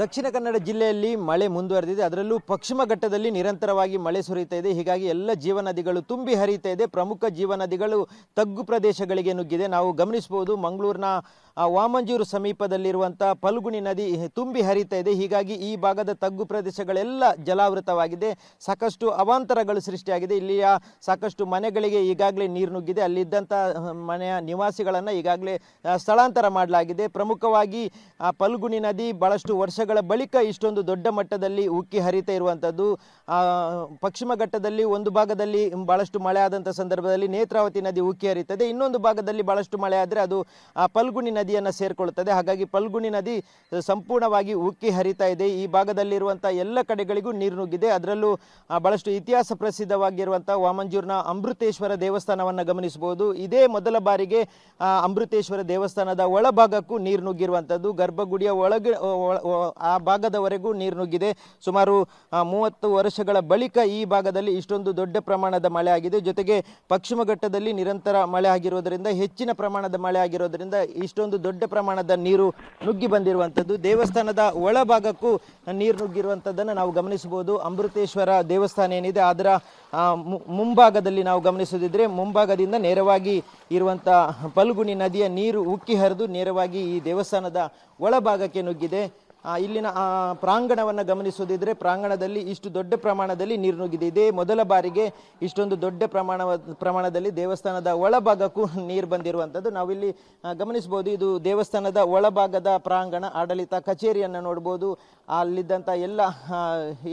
ದಕ್ಷಿಣ ಕನ್ನಡ ಜಿಲ್ಲೆಯಲ್ಲಿ ಮಳೆ ಮುಂದುವರೆದಿದೆ ಅದರಲ್ಲೂ ಪಶ್ಚಿಮ ಘಟ್ಟದಲ್ಲಿ ನಿರಂತರವಾಗಿ ಮಳೆ ಸುರಿಯುತ್ತಾ ಇದೆ ಹೀಗಾಗಿ ಎಲ್ಲ ಜೀವನದಿಗಳು ತುಂಬಿ ಹರಿತಾ ಇದೆ ಪ್ರಮುಖ ಜೀವನದಿಗಳು ತಗ್ಗು ಪ್ರದೇಶಗಳಿಗೆ ನುಗ್ಗಿದೆ ನಾವು ಗಮನಿಸಬಹುದು ಮಂಗಳೂರಿನ ವಾಮಂಜೂರು ಸಮೀಪದಲ್ಲಿರುವಂಥ ಪಲ್ಗುಣಿ ನದಿ ತುಂಬಿ ಹರಿತಾ ಇದೆ ಹೀಗಾಗಿ ಈ ಭಾಗದ ತಗ್ಗು ಪ್ರದೇಶಗಳೆಲ್ಲ ಜಲಾವೃತವಾಗಿದೆ ಸಾಕಷ್ಟು ಅವಾಂತರಗಳು ಸೃಷ್ಟಿಯಾಗಿದೆ ಇಲ್ಲಿಯ ಸಾಕಷ್ಟು ಮನೆಗಳಿಗೆ ಈಗಾಗಲೇ ನೀರು ನುಗ್ಗಿದೆ ಅಲ್ಲಿದ್ದಂಥ ಮನೆಯ ನಿವಾಸಿಗಳನ್ನು ಈಗಾಗಲೇ ಸ್ಥಳಾಂತರ ಮಾಡಲಾಗಿದೆ ಪ್ರಮುಖವಾಗಿ ಆ ಫಲ್ಗುಣಿ ನದಿ ಬಹಳಷ್ಟು ವರ್ಷಗಳ ಬಳಿಕ ಇಷ್ಟೊಂದು ದೊಡ್ಡ ಮಟ್ಟದಲ್ಲಿ ಉಕ್ಕಿ ಹರಿತಾ ಇರುವಂಥದ್ದು ಪಶ್ಚಿಮ ಘಟ್ಟದಲ್ಲಿ ಒಂದು ಭಾಗದಲ್ಲಿ ಬಹಳಷ್ಟು ಮಳೆ ಆದಂಥ ಸಂದರ್ಭದಲ್ಲಿ ನೇತ್ರಾವತಿ ನದಿ ಉಕ್ಕಿ ಹರಿತದೆ ಇನ್ನೊಂದು ಭಾಗದಲ್ಲಿ ಬಹಳಷ್ಟು ಮಳೆ ಆದರೆ ಅದು ಪಲ್ಗುಣಿ ನದಿ ನದಿಯನ್ನು ಸೇರಿಕೊಳ್ಳುತ್ತದೆ ಹಾಗಾಗಿ ಪಲ್ಗುಣಿ ನದಿ ಸಂಪೂರ್ಣವಾಗಿ ಉಕ್ಕಿ ಹರಿತಾ ಇದೆ ಈ ಭಾಗದಲ್ಲಿರುವಂಥ ಎಲ್ಲ ಕಡೆಗಳಿಗೂ ನೀರು ನುಗ್ಗಿದೆ ಅದರಲ್ಲೂ ಬಹಳಷ್ಟು ಇತಿಹಾಸ ಪ್ರಸಿದ್ಧವಾಗಿರುವಂಥ ವಾಮಂಜೂರಿನ ಅಮೃತೇಶ್ವರ ದೇವಸ್ಥಾನವನ್ನು ಗಮನಿಸಬಹುದು ಇದೇ ಮೊದಲ ಬಾರಿಗೆ ಅಮೃತೇಶ್ವರ ದೇವಸ್ಥಾನದ ಒಳಭಾಗಕ್ಕೂ ನೀರು ನುಗ್ಗಿರುವಂಥದ್ದು ಗರ್ಭಗುಡಿಯ ಒಳಗೆ ಆ ಭಾಗದವರೆಗೂ ನೀರು ನುಗ್ಗಿದೆ ಸುಮಾರು ಮೂವತ್ತು ವರ್ಷಗಳ ಬಳಿಕ ಈ ಭಾಗದಲ್ಲಿ ಇಷ್ಟೊಂದು ದೊಡ್ಡ ಪ್ರಮಾಣದ ಮಳೆ ಆಗಿದೆ ಜೊತೆಗೆ ಪಶ್ಚಿಮ ಘಟ್ಟದಲ್ಲಿ ನಿರಂತರ ಮಳೆ ಆಗಿರುವುದರಿಂದ ಹೆಚ್ಚಿನ ಪ್ರಮಾಣದ ಮಳೆ ಆಗಿರೋದರಿಂದ ಇಷ್ಟೊಂದು ದೊಡ್ಡ ಪ್ರಮಾಣದ ನೀರು ನುಗ್ಗಿ ಬಂದಿರುವಂಥದ್ದು ದೇವಸ್ಥಾನದ ಒಳಭಾಗಕ್ಕೂ ನೀರು ನುಗ್ಗಿರುವಂಥದ್ದನ್ನು ನಾವು ಗಮನಿಸಬಹುದು ಅಮೃತೇಶ್ವರ ದೇವಸ್ಥಾನ ಏನಿದೆ ಅದರ ಮುಂಭಾಗದಲ್ಲಿ ನಾವು ಗಮನಿಸುವುದಿದ್ರೆ ಮುಂಭಾಗದಿಂದ ನೇರವಾಗಿ ಇರುವಂಥ ಪಲ್ಗುಣಿ ನದಿಯ ನೀರು ಉಕ್ಕಿ ಹರಿದು ನೇರವಾಗಿ ಈ ದೇವಸ್ಥಾನದ ಒಳಭಾಗಕ್ಕೆ ನುಗ್ಗಿದೆ ಇಲ್ಲಿನ ಪ್ರಾಂಗಣವನ್ನು ಗಮನಿಸೋದಿದ್ರೆ ಪ್ರಾಂಗಣದಲ್ಲಿ ಇಷ್ಟು ದೊಡ್ಡ ಪ್ರಮಾಣದಲ್ಲಿ ನೀರು ನುಗ್ಗಿದೆ ಇದೇ ಮೊದಲ ಬಾರಿಗೆ ಇಷ್ಟೊಂದು ದೊಡ್ಡ ಪ್ರಮಾಣ ಪ್ರಮಾಣದಲ್ಲಿ ದೇವಸ್ಥಾನದ ಒಳಭಾಗಕ್ಕೂ ನೀರು ಬಂದಿರುವಂಥದ್ದು ನಾವಿಲ್ಲಿ ಗಮನಿಸಬಹುದು ಇದು ದೇವಸ್ಥಾನದ ಒಳಭಾಗದ ಪ್ರಾಂಗಣ ಆಡಳಿತ ಕಚೇರಿಯನ್ನು ನೋಡ್ಬೋದು ಅಲ್ಲಿದ್ದಂಥ ಎಲ್ಲ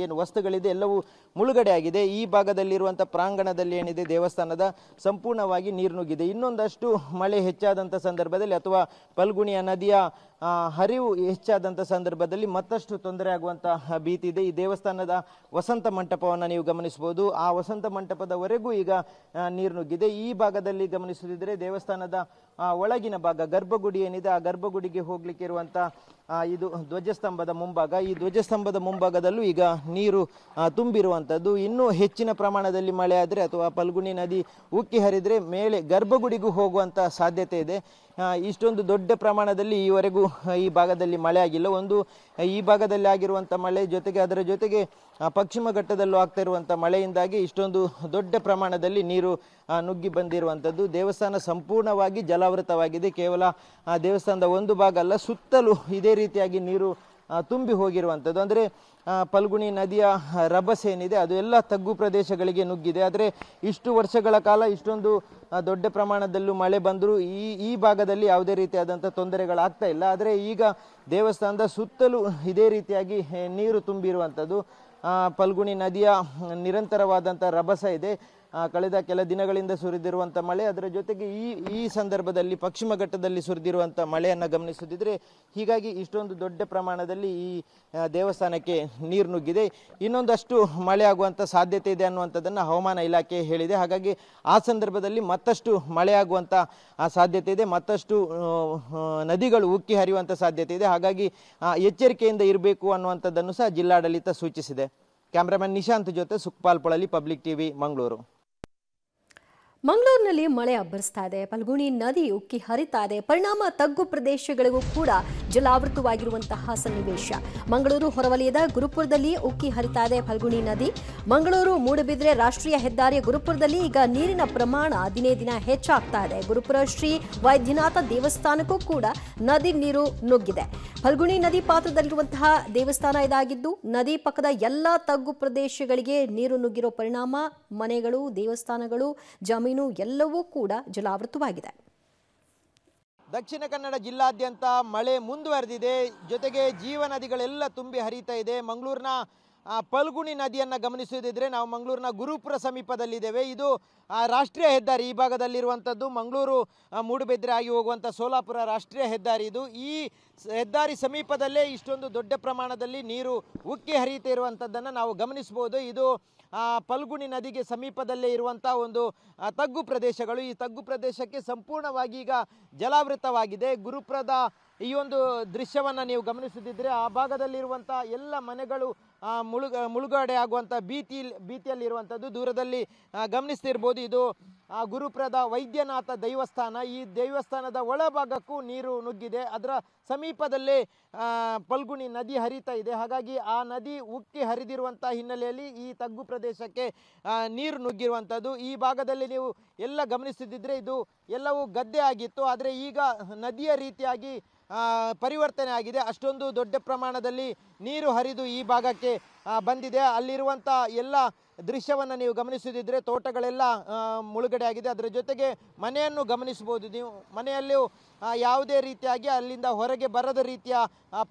ಏನು ವಸ್ತುಗಳಿದೆ ಎಲ್ಲವೂ ಮುಳುಗಡೆ ಆಗಿದೆ ಈ ಭಾಗದಲ್ಲಿರುವಂಥ ಪ್ರಾಂಗಣದಲ್ಲಿ ಏನಿದೆ ದೇವಸ್ಥಾನದ ಸಂಪೂರ್ಣವಾಗಿ ನೀರು ನುಗ್ಗಿದೆ ಇನ್ನೊಂದಷ್ಟು ಮಳೆ ಹೆಚ್ಚಾದಂಥ ಸಂದರ್ಭದಲ್ಲಿ ಅಥವಾ ಪಲ್ಗುಣಿಯ ನದಿಯ ಹರಿವು ಹೆಚ್ಚಾದಂಥ ಸಂದರ್ಭದಲ್ಲಿ ಮತ್ತಷ್ಟು ತೊಂದರೆ ಆಗುವಂತಹ ಭೀತಿ ಇದೆ ಈ ದೇವಸ್ಥಾನದ ವಸಂತ ಮಂಟಪವನ್ನು ನೀವು ಗಮನಿಸಬಹುದು ಆ ವಸಂತ ಮಂಟಪದವರೆಗೂ ಈಗ ನೀರು ನುಗ್ಗಿದೆ ಈ ಭಾಗದಲ್ಲಿ ಗಮನಿಸುತ್ತಿದ್ದರೆ ದೇವಸ್ಥಾನದ ಒಳಗಿನ ಭಾಗ ಗರ್ಭಗುಡಿ ಏನಿದೆ ಆ ಗರ್ಭಗುಡಿಗೆ ಹೋಗ್ಲಿಕ್ಕೆ ಇದು ಧ್ವಜಸ್ತಂಭದ ಮುಂಭಾಗ ಈ ಧ್ವಜಸ್ತಂಭದ ಮುಂಭಾಗದಲ್ಲೂ ಈಗ ನೀರು ತುಂಬಿರುವಂಥದ್ದು ಇನ್ನೂ ಹೆಚ್ಚಿನ ಪ್ರಮಾಣದಲ್ಲಿ ಮಳೆ ಆದರೆ ಅಥವಾ ಪಲ್ಗುಣಿ ನದಿ ಉಕ್ಕಿ ಹರಿದರೆ ಮೇಲೆ ಗರ್ಭಗುಡಿಗೂ ಹೋಗುವಂಥ ಸಾಧ್ಯತೆ ಇದೆ ಇಷ್ಟೊಂದು ದೊಡ್ಡ ಪ್ರಮಾಣದಲ್ಲಿ ಈವರೆಗೂ ಈ ಭಾಗದಲ್ಲಿ ಮಳೆ ಆಗಿಲ್ಲ ಒಂದು ಈ ಭಾಗದಲ್ಲಿ ಆಗಿರುವಂಥ ಮಳೆ ಜೊತೆಗೆ ಅದರ ಜೊತೆಗೆ ಪಶ್ಚಿಮ ಘಟ್ಟದಲ್ಲೂ ಆಗ್ತಾ ಇರುವಂಥ ಮಳೆಯಿಂದಾಗಿ ಇಷ್ಟೊಂದು ದೊಡ್ಡ ಪ್ರಮಾಣದಲ್ಲಿ ನೀರು ನುಗ್ಗಿ ಬಂದಿರುವಂಥದ್ದು ದೇವಸ್ಥಾನ ಸಂಪೂರ್ಣವಾಗಿ ಜಲಾವೃತವಾಗಿದೆ ಕೇವಲ ದೇವಸ್ಥಾನದ ಒಂದು ಭಾಗ ಅಲ್ಲ ಸುತ್ತಲೂ ಇದೇ ರೀತಿಯಾಗಿ ನೀರು ತುಂಬಿ ಹೋಗಿರುವಂಥದ್ದು ಅಂದರೆ ಪಲ್ಗುಣಿ ನದಿಯ ರಭಸ ಏನಿದೆ ಅದು ಎಲ್ಲ ತಗ್ಗು ಪ್ರದೇಶಗಳಿಗೆ ನುಗ್ಗಿದೆ ಆದರೆ ಇಷ್ಟು ವರ್ಷಗಳ ಕಾಲ ಇಷ್ಟೊಂದು ದೊಡ್ಡ ಪ್ರಮಾಣದಲ್ಲೂ ಮಳೆ ಬಂದರೂ ಈ ಈ ಭಾಗದಲ್ಲಿ ಯಾವುದೇ ರೀತಿಯಾದಂಥ ತೊಂದರೆಗಳಾಗ್ತಾ ಇಲ್ಲ ಆದರೆ ಈಗ ದೇವಸ್ಥಾನದ ಸುತ್ತಲೂ ಇದೇ ರೀತಿಯಾಗಿ ನೀರು ತುಂಬಿರುವಂಥದ್ದು ಪಲ್ಗುಣಿ ನದಿಯ ನಿರಂತರವಾದಂಥ ರಭಸ ಇದೆ ಕಳೆದ ಕೆಲ ದಿನಗಳಿಂದ ಸುರಿದಿರುವಂಥ ಮಳೆ ಅದರ ಜೊತೆಗೆ ಈ ಈ ಸಂದರ್ಭದಲ್ಲಿ ಪಶ್ಚಿಮ ಘಟ್ಟದಲ್ಲಿ ಸುರಿದಿರುವಂಥ ಮಳೆಯನ್ನು ಗಮನಿಸುತ್ತಿದ್ದರೆ ಹೀಗಾಗಿ ಇಷ್ಟೊಂದು ದೊಡ್ಡ ಪ್ರಮಾಣದಲ್ಲಿ ಈ ದೇವಸ್ಥಾನಕ್ಕೆ ನೀರು ನುಗ್ಗಿದೆ ಇನ್ನೊಂದಷ್ಟು ಮಳೆ ಆಗುವಂಥ ಸಾಧ್ಯತೆ ಇದೆ ಅನ್ನುವಂಥದ್ದನ್ನು ಹವಾಮಾನ ಇಲಾಖೆ ಹೇಳಿದೆ ಹಾಗಾಗಿ ಆ ಸಂದರ್ಭದಲ್ಲಿ ಮತ್ತಷ್ಟು ಮಳೆ ಆಗುವಂಥ ಸಾಧ್ಯತೆ ಇದೆ ಮತ್ತಷ್ಟು ನದಿಗಳು ಉಕ್ಕಿ ಹರಿಯುವಂಥ ಸಾಧ್ಯತೆ ಇದೆ ಹಾಗಾಗಿ ಎಚ್ಚರಿಕೆಯಿಂದ ಇರಬೇಕು ಅನ್ನುವಂಥದ್ದನ್ನು ಸಹ ಜಿಲ್ಲಾಡಳಿತ ಸೂಚಿಸಿದೆ ಕ್ಯಾಮ್ರಾಮನ್ ನಿಶಾಂತ್ ಜೊತೆ ಸುಖಪಾಲ್ ಪೊಳಲಿ ಪಬ್ಲಿಕ್ ಟಿವಿ ಮಂಗಳೂರು ಮಂಗಳೂರಿನಲ್ಲಿ ಮಳೆ ಅಬ್ಬರಿಸ್ತಾ ಇದೆ ಫಲ್ಗುಣಿ ನದಿ ಉಕ್ಕಿ ಹರಿತಾ ಇದೆ ಪರಿಣಾಮ ತಗ್ಗು ಪ್ರದೇಶಗಳಿಗೂ ಕೂಡ ಜಲಾವೃತವಾಗಿರುವಂತಹ ಸನ್ನಿವೇಶ ಮಂಗಳೂರು ಹೊರವಲಯದ ಗುರುಪುರದಲ್ಲಿ ಉಕ್ಕಿ ಹರಿತಾ ಇದೆ ಫಲ್ಗುಣಿ ನದಿ ಮಂಗಳೂರು ಮೂಡಬಿದ್ರೆ ರಾಷ್ಟ್ರೀಯ ಹೆದ್ದಾರಿಯ ಗುರುಪುರದಲ್ಲಿ ಈಗ ನೀರಿನ ಪ್ರಮಾಣ ದಿನೇ ದಿನ ಹೆಚ್ಚಾಗ್ತಾ ಇದೆ ಗುರುಪುರ ಶ್ರೀ ವೈದ್ಯನಾಥ ದೇವಸ್ಥಾನಕ್ಕೂ ಕೂಡ ನದಿ ನೀರು ನುಗ್ಗಿದೆ ಫಲ್ಗುಣಿ ನದಿ ಪಾತ್ರದಲ್ಲಿರುವಂತಹ ದೇವಸ್ಥಾನ ಇದಾಗಿದ್ದು ನದಿ ಪಕ್ಕದ ಎಲ್ಲಾ ತಗ್ಗು ಪ್ರದೇಶಗಳಿಗೆ ನೀರು ನುಗ್ಗಿರೋ ಪರಿಣಾಮ ಮನೆಗಳು ದೇವಸ್ಥಾನಗಳು ಜಮೀನು ಮೀನು ಎಲ್ಲವೂ ಕೂಡ ಜಲಾವೃತವಾಗಿದೆ ದಕ್ಷಿಣ ಕನ್ನಡ ಜಿಲ್ಲಾದ್ಯಂತ ಮಳೆ ಮುಂದುವರೆದಿದೆ ಜೊತೆಗೆ ಜೀವನದಿಗಳೆಲ್ಲ ತುಂಬಿ ಹರಿತಾ ಇದೆ ಮಂಗಳೂರಿನ ಪಲ್ಗುಣಿ ನದಿಯನ್ನು ಗಮನಿಸುವುದಿದ್ರೆ ನಾವು ಮಂಗಳೂರಿನ ಗುರುಪುರ ಸಮೀಪದಲ್ಲಿದ್ದೇವೆ ಇದು ರಾಷ್ಟ್ರೀಯ ಹೆದ್ದಾರಿ ಈ ಭಾಗದಲ್ಲಿರುವಂಥದ್ದು ಮಂಗಳೂರು ಮೂಡುಬೆದ್ರೆ ಆಗಿ ಹೋಗುವಂಥ ಸೋಲಾಪುರ ರಾಷ್ಟ್ರೀಯ ಹೆದ್ದಾರಿ ಇದು ಈ ಹೆದ್ದಾರಿ ಸಮೀಪದಲ್ಲೇ ಇಷ್ಟೊಂದು ದೊಡ್ಡ ಪ್ರಮಾಣದಲ್ಲಿ ನೀರು ಉಕ್ಕಿ ಹರಿಯುತ್ತೆ ಇರುವಂಥದ್ದನ್ನು ನಾವು ಗಮನಿಸ್ಬೋದು ಇದು ಪಲ್ಗುಣಿ ನದಿಗೆ ಸಮೀಪದಲ್ಲೇ ಇರುವಂಥ ಒಂದು ತಗ್ಗು ಪ್ರದೇಶಗಳು ಈ ತಗ್ಗು ಪ್ರದೇಶಕ್ಕೆ ಸಂಪೂರ್ಣವಾಗಿ ಈಗ ಜಲಾವೃತವಾಗಿದೆ ಗುರುಪುರದ ಈ ಒಂದು ದೃಶ್ಯವನ್ನು ನೀವು ಗಮನಿಸುತ್ತಿದ್ದರೆ ಆ ಭಾಗದಲ್ಲಿರುವಂಥ ಎಲ್ಲ ಮನೆಗಳು ಮುಳುಗ ಮುಳುಗಡೆ ಆಗುವಂಥ ಭೀತಿ ಭೀತಿಯಲ್ಲಿರುವಂಥದ್ದು ದೂರದಲ್ಲಿ ಗಮನಿಸ್ತಿರ್ಬೋದು ಇದು ಗುರುಪ್ರದ ವೈದ್ಯನಾಥ ದೈವಸ್ಥಾನ ಈ ದೈವಸ್ಥಾನದ ಒಳಭಾಗಕ್ಕೂ ನೀರು ನುಗ್ಗಿದೆ ಅದರ ಸಮೀಪದಲ್ಲೇ ಪಲ್ಗುಣಿ ನದಿ ಹರಿತಾ ಇದೆ ಹಾಗಾಗಿ ಆ ನದಿ ಉಕ್ಕಿ ಹರಿದಿರುವಂಥ ಹಿನ್ನೆಲೆಯಲ್ಲಿ ಈ ತಗ್ಗು ಪ್ರದೇಶಕ್ಕೆ ನೀರು ನುಗ್ಗಿರುವಂಥದ್ದು ಈ ಭಾಗದಲ್ಲಿ ನೀವು ಎಲ್ಲ ಗಮನಿಸುತ್ತಿದ್ದರೆ ಇದು ಎಲ್ಲವೂ ಗದ್ದೆ ಆಗಿತ್ತು ಆದರೆ ಈಗ ನದಿಯ ರೀತಿಯಾಗಿ ಪರಿವರ್ತನೆ ಆಗಿದೆ ಅಷ್ಟೊಂದು ದೊಡ್ಡ ಪ್ರಮಾಣದಲ್ಲಿ ನೀರು ಹರಿದು ಈ ಭಾಗಕ್ಕೆ ಬಂದಿದೆ ಅಲ್ಲಿರುವಂಥ ಎಲ್ಲ ದೃಶ್ಯವನ್ನು ನೀವು ಗಮನಿಸುತ್ತಿದ್ದರೆ ತೋಟಗಳೆಲ್ಲ ಮುಳುಗಡೆ ಆಗಿದೆ ಅದರ ಜೊತೆಗೆ ಮನೆಯನ್ನು ಗಮನಿಸಬಹುದು ನೀವು ಮನೆಯಲ್ಲೂ ಯಾವುದೇ ರೀತಿಯಾಗಿ ಅಲ್ಲಿಂದ ಹೊರಗೆ ಬರದ ರೀತಿಯ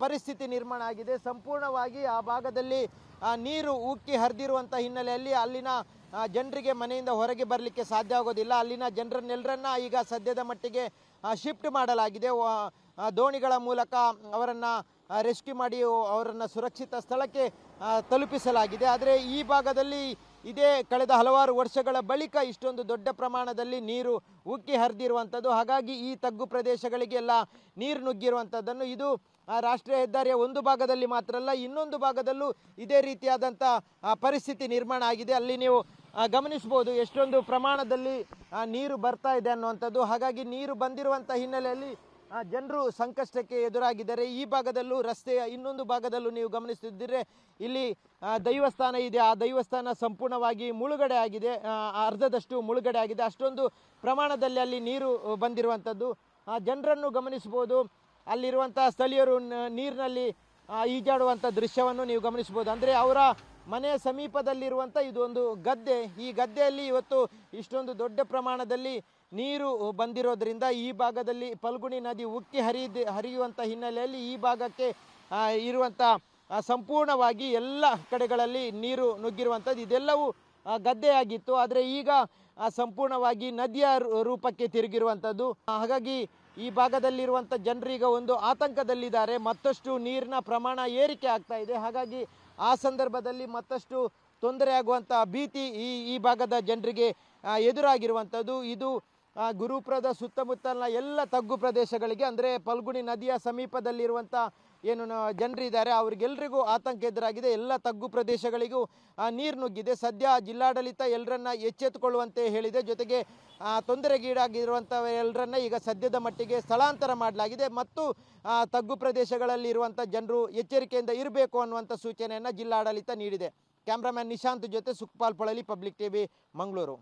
ಪರಿಸ್ಥಿತಿ ನಿರ್ಮಾಣ ಆಗಿದೆ ಸಂಪೂರ್ಣವಾಗಿ ಆ ಭಾಗದಲ್ಲಿ ನೀರು ಉಕ್ಕಿ ಹರಿದಿರುವಂಥ ಹಿನ್ನೆಲೆಯಲ್ಲಿ ಅಲ್ಲಿನ ಜನರಿಗೆ ಮನೆಯಿಂದ ಹೊರಗೆ ಬರಲಿಕ್ಕೆ ಸಾಧ್ಯ ಆಗೋದಿಲ್ಲ ಅಲ್ಲಿನ ಜನರನ್ನೆಲ್ಲರನ್ನ ಈಗ ಸದ್ಯದ ಮಟ್ಟಿಗೆ ಶಿಫ್ಟ್ ಮಾಡಲಾಗಿದೆ ದೋಣಿಗಳ ಮೂಲಕ ಅವರನ್ನು ರೆಸ್ಕ್ಯೂ ಮಾಡಿ ಅವರನ್ನು ಸುರಕ್ಷಿತ ಸ್ಥಳಕ್ಕೆ ತಲುಪಿಸಲಾಗಿದೆ ಆದರೆ ಈ ಭಾಗದಲ್ಲಿ ಇದೇ ಕಳೆದ ಹಲವಾರು ವರ್ಷಗಳ ಬಳಿಕ ಇಷ್ಟೊಂದು ದೊಡ್ಡ ಪ್ರಮಾಣದಲ್ಲಿ ನೀರು ಉಕ್ಕಿ ಹರಿದಿರುವಂಥದ್ದು ಹಾಗಾಗಿ ಈ ತಗ್ಗು ಪ್ರದೇಶಗಳಿಗೆಲ್ಲ ನೀರು ನುಗ್ಗಿರುವಂಥದ್ದನ್ನು ಇದು ರಾಷ್ಟ್ರೀಯ ಹೆದ್ದಾರಿಯ ಒಂದು ಭಾಗದಲ್ಲಿ ಮಾತ್ರ ಅಲ್ಲ ಇನ್ನೊಂದು ಭಾಗದಲ್ಲೂ ಇದೇ ರೀತಿಯಾದಂಥ ಪರಿಸ್ಥಿತಿ ನಿರ್ಮಾಣ ಆಗಿದೆ ಅಲ್ಲಿ ನೀವು ಗಮನಿಸ್ಬೋದು ಎಷ್ಟೊಂದು ಪ್ರಮಾಣದಲ್ಲಿ ನೀರು ಬರ್ತಾ ಇದೆ ಅನ್ನುವಂಥದ್ದು ಹಾಗಾಗಿ ನೀರು ಬಂದಿರುವಂಥ ಹಿನ್ನೆಲೆಯಲ್ಲಿ ಜನರು ಸಂಕಷ್ಟಕ್ಕೆ ಎದುರಾಗಿದ್ದಾರೆ ಈ ಭಾಗದಲ್ಲೂ ರಸ್ತೆಯ ಇನ್ನೊಂದು ಭಾಗದಲ್ಲೂ ನೀವು ಗಮನಿಸುತ್ತಿದ್ದರೆ ಇಲ್ಲಿ ದೈವಸ್ಥಾನ ಇದೆ ಆ ದೈವಸ್ಥಾನ ಸಂಪೂರ್ಣವಾಗಿ ಮುಳುಗಡೆ ಆಗಿದೆ ಅರ್ಧದಷ್ಟು ಮುಳುಗಡೆ ಆಗಿದೆ ಅಷ್ಟೊಂದು ಪ್ರಮಾಣದಲ್ಲಿ ಅಲ್ಲಿ ನೀರು ಬಂದಿರುವಂಥದ್ದು ಆ ಜನರನ್ನು ಗಮನಿಸ್ಬೋದು ಅಲ್ಲಿರುವಂಥ ಸ್ಥಳೀಯರು ನೀರಿನಲ್ಲಿ ಈಜಾಡುವಂಥ ದೃಶ್ಯವನ್ನು ನೀವು ಗಮನಿಸ್ಬೋದು ಅಂದರೆ ಅವರ ಮನೆಯ ಸಮೀಪದಲ್ಲಿರುವಂಥ ಇದೊಂದು ಗದ್ದೆ ಈ ಗದ್ದೆಯಲ್ಲಿ ಇವತ್ತು ಇಷ್ಟೊಂದು ದೊಡ್ಡ ಪ್ರಮಾಣದಲ್ಲಿ ನೀರು ಬಂದಿರೋದ್ರಿಂದ ಈ ಭಾಗದಲ್ಲಿ ಪಲ್ಗುಣಿ ನದಿ ಉಕ್ಕಿ ಹರಿಯದ ಹರಿಯುವಂಥ ಹಿನ್ನೆಲೆಯಲ್ಲಿ ಈ ಭಾಗಕ್ಕೆ ಇರುವಂಥ ಸಂಪೂರ್ಣವಾಗಿ ಎಲ್ಲ ಕಡೆಗಳಲ್ಲಿ ನೀರು ನುಗ್ಗಿರುವಂಥದ್ದು ಇದೆಲ್ಲವೂ ಗದ್ದೆಯಾಗಿತ್ತು ಆದರೆ ಈಗ ಸಂಪೂರ್ಣವಾಗಿ ನದಿಯ ರೂಪಕ್ಕೆ ತಿರುಗಿರುವಂಥದ್ದು ಹಾಗಾಗಿ ಈ ಭಾಗದಲ್ಲಿರುವಂಥ ಜನರೀಗ ಒಂದು ಆತಂಕದಲ್ಲಿದ್ದಾರೆ ಮತ್ತಷ್ಟು ನೀರಿನ ಪ್ರಮಾಣ ಏರಿಕೆ ಆಗ್ತಾ ಇದೆ ಹಾಗಾಗಿ ಆ ಸಂದರ್ಭದಲ್ಲಿ ಮತ್ತಷ್ಟು ತೊಂದರೆ ಆಗುವಂಥ ಭೀತಿ ಈ ಈ ಭಾಗದ ಜನರಿಗೆ ಎದುರಾಗಿರುವಂಥದ್ದು ಇದು ಗುರುಪುರದ ಸುತ್ತಮುತ್ತಲಿನ ಎಲ್ಲ ತಗ್ಗು ಪ್ರದೇಶಗಳಿಗೆ ಅಂದರೆ ಪಲ್ಗುಣಿ ನದಿಯ ಸಮೀಪದಲ್ಲಿರುವಂಥ ಏನು ಜನರಿದ್ದಾರೆ ಅವ್ರಿಗೆಲ್ರಿಗೂ ಆತಂಕ ಎದುರಾಗಿದೆ ಎಲ್ಲ ತಗ್ಗು ಪ್ರದೇಶಗಳಿಗೂ ನೀರು ನುಗ್ಗಿದೆ ಸದ್ಯ ಜಿಲ್ಲಾಡಳಿತ ಎಲ್ಲರನ್ನ ಎಚ್ಚೆತ್ತುಕೊಳ್ಳುವಂತೆ ಹೇಳಿದೆ ಜೊತೆಗೆ ತೊಂದರೆಗೀಡಾಗಿರುವಂಥ ಎಲ್ಲರನ್ನ ಈಗ ಸದ್ಯದ ಮಟ್ಟಿಗೆ ಸ್ಥಳಾಂತರ ಮಾಡಲಾಗಿದೆ ಮತ್ತು ತಗ್ಗು ಪ್ರದೇಶಗಳಲ್ಲಿ ಇರುವಂಥ ಜನರು ಎಚ್ಚರಿಕೆಯಿಂದ ಇರಬೇಕು ಅನ್ನುವಂಥ ಸೂಚನೆಯನ್ನು ಜಿಲ್ಲಾಡಳಿತ ನೀಡಿದೆ ಕ್ಯಾಮ್ರಾಮ್ಯಾನ್ ನಿಶಾಂತ್ ಜೊತೆ ಸುಖಪಾಲ್ ಪೊಳಲಿ ಪಬ್ಲಿಕ್ ವಿ ಮಂಗಳೂರು